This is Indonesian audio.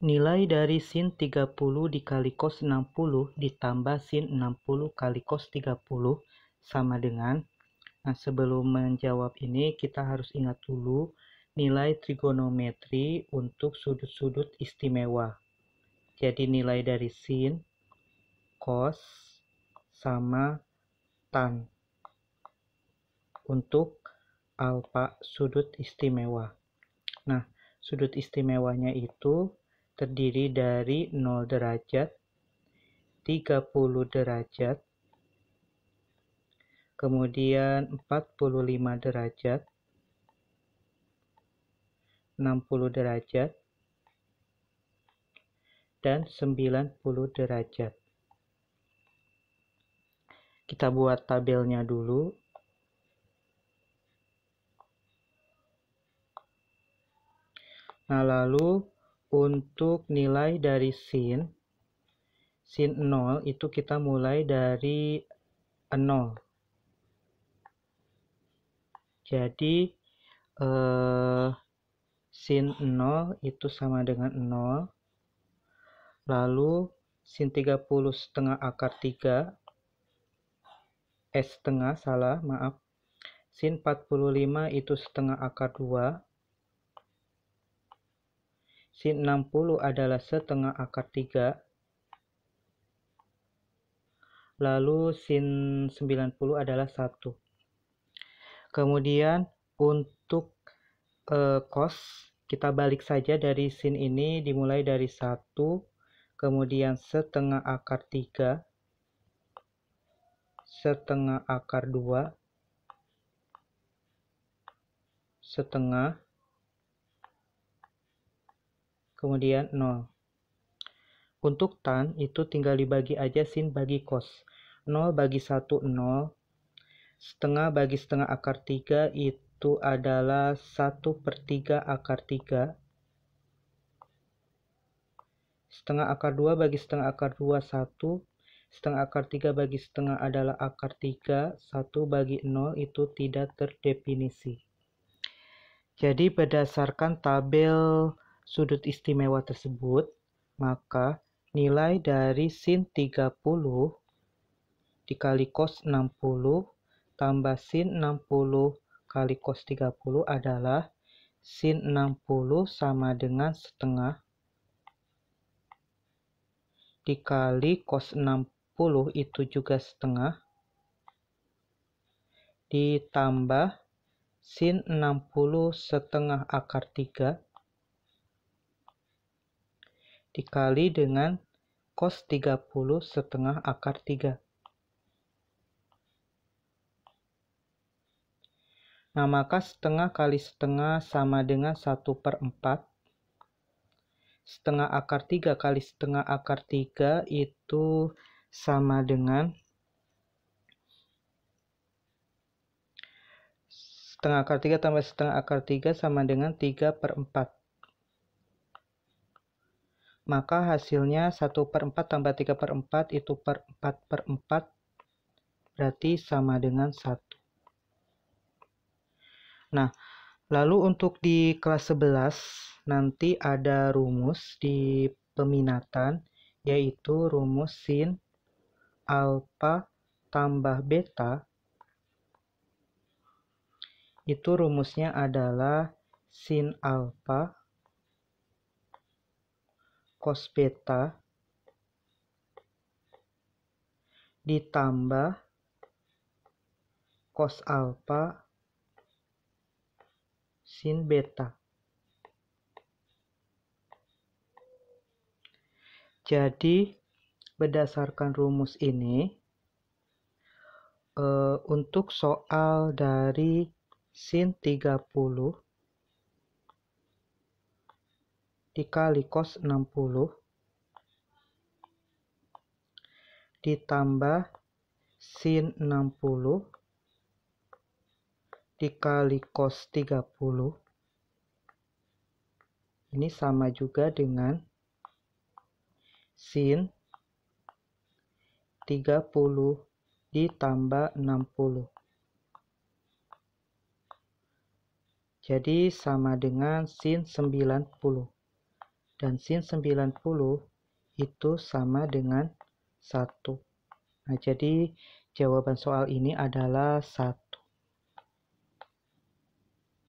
Nilai dari sin 30 dikali cos 60 ditambah sin 60 kali cos 30 sama dengan Nah, sebelum menjawab ini kita harus ingat dulu nilai trigonometri untuk sudut-sudut istimewa. Jadi nilai dari sin, cos, sama tan untuk alfa sudut istimewa. Nah, sudut istimewanya itu terdiri dari 0 derajat, 30 derajat, kemudian 45 derajat, 60 derajat, dan 90 derajat. Kita buat tabelnya dulu. Nah, lalu untuk nilai dari sin, sin 0 itu kita mulai dari 0. Jadi eh, sin 0 itu sama dengan 0. Lalu sin 30 setengah akar 3 S setengah salah, maaf. Sin 45 itu setengah akar 2 Sin 60 adalah setengah akar 3. Lalu sin 90 adalah 1. Kemudian untuk e, eh, cos kita balik saja dari sin ini dimulai dari 1 kemudian setengah akar 3 setengah akar 2 setengah kemudian 0. Untuk tan itu tinggal dibagi aja sin bagi cos. 0 bagi 1 0, setengah bagi setengah akar 3 itu adalah 1 per 3 akar 3. Setengah akar 2 bagi setengah akar 2 1, setengah akar 3 bagi setengah adalah akar 3, 1 bagi 0 itu tidak terdefinisi. Jadi berdasarkan tabel sudut istimewa tersebut, maka nilai dari sin 30 dikali cos 60 tambah sin 60 kali cos 30 adalah sin 60 sama dengan setengah dikali cos 60 itu juga setengah ditambah sin 60 setengah akar 3 dikali dengan cos 30 setengah akar 3. Nah, maka setengah kali setengah sama dengan 1 per 4. Setengah akar 3 kali setengah akar 3 itu sama dengan setengah akar 3 tambah setengah akar 3 sama dengan 3 per 4 maka hasilnya 1 per 4 tambah 3 per 4 itu per 4 per 4 berarti sama dengan 1. Nah, lalu untuk di kelas 11 nanti ada rumus di peminatan yaitu rumus sin alfa tambah beta itu rumusnya adalah sin alfa cos beta ditambah cos alpha sin beta. Jadi, berdasarkan rumus ini, eh, untuk soal dari sin 30, dikali cos 60 ditambah sin 60 dikali cos 30 ini sama juga dengan sin 30 ditambah 60 jadi sama dengan sin 90 dan sin 90 itu sama dengan 1. Nah, jadi jawaban soal ini adalah 1